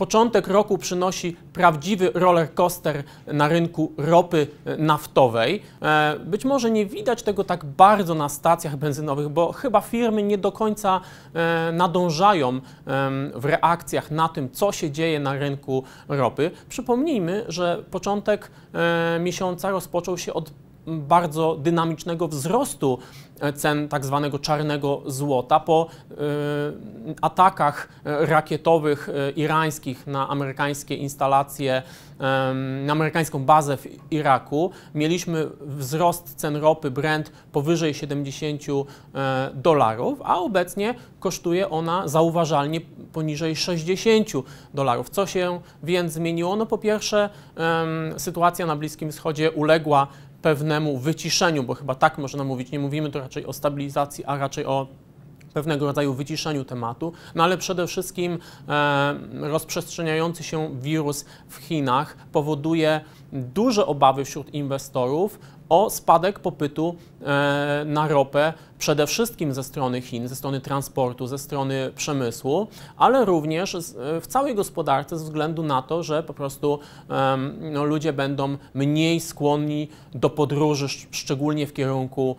Początek roku przynosi prawdziwy roller coaster na rynku ropy e, naftowej. E, być może nie widać tego tak bardzo na stacjach benzynowych, bo chyba firmy nie do końca e, nadążają w reakcjach na tym, co się dzieje na rynku ropy. Przypomnijmy, że początek miesiąca rozpoczął się od bardzo dynamicznego wzrostu cen tak zwanego czarnego złota po e, atakach e, rakietowych e, irańskich na amerykańskie instalacje, na amerykańską bazę w Iraku. Mieliśmy wzrost cen ropy Brent powyżej 70 dolarów, a obecnie kosztuje ona zauważalnie poniżej 60 dolarów. Co się więc zmieniło? No po pierwsze sytuacja na Bliskim Wschodzie uległa pewnemu wyciszeniu, bo chyba tak można mówić, nie mówimy tu raczej o stabilizacji, a raczej o pewnego rodzaju wyciszeniu tematu, no ale przede wszystkim e, rozprzestrzeniający się wirus w Chinach powoduje duże obawy wśród inwestorów, o spadek popytu e, na ropę przede wszystkim ze strony Chin, ze strony transportu, ze strony przemysłu, ale również e, w całej gospodarce ze względu na to, że po prostu no, ludzie będą mniej skłonni do podróży, szczególnie w kierunku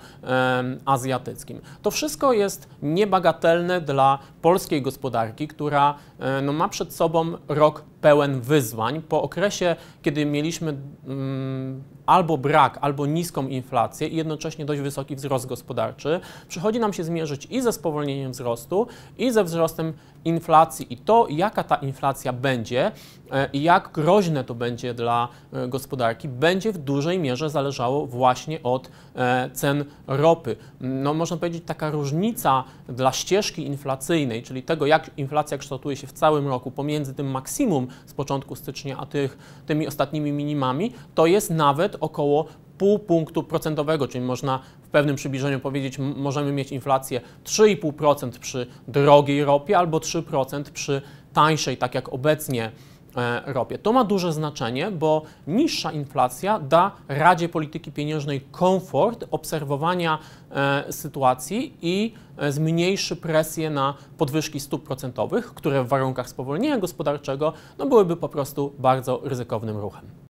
azjatyckim. To wszystko jest niebagatelne dla polskiej gospodarki, która e, no, ma przed sobą rok pełen wyzwań. Po okresie, kiedy mieliśmy mm, albo brak, albo niską inflację i jednocześnie dość wysoki wzrost gospodarczy, przychodzi nam się zmierzyć i ze spowolnieniem wzrostu, i ze wzrostem inflacji i to, jaka ta inflacja będzie e, i jak groźne to będzie dla e, gospodarki, będzie w dużej mierze zależało właśnie od cen ropy. No, można powiedzieć, taka różnica dla ścieżki inflacyjnej, inflacyjnej, czyli tego, jak inflacja kształtuje się w całym roku pomiędzy tym maksimum z początku stycznia, a tych, tymi ostatnimi minimami, to jest nawet około pół punktu procentowego, czyli można w pewnym przybliżeniu powiedzieć, możemy mieć inflację 3,5% przy drogiej ropie albo 3% przy tańszej, tak jak obecnie E, robię. To ma duże znaczenie, bo niższa inflacja da Radzie Polityki Pieniężnej komfort obserwowania e, sytuacji i e, zmniejszy presję na podwyżki stóp procentowych, które w warunkach spowolnienia gospodarczego no, byłyby po prostu bardzo ryzykownym ruchem.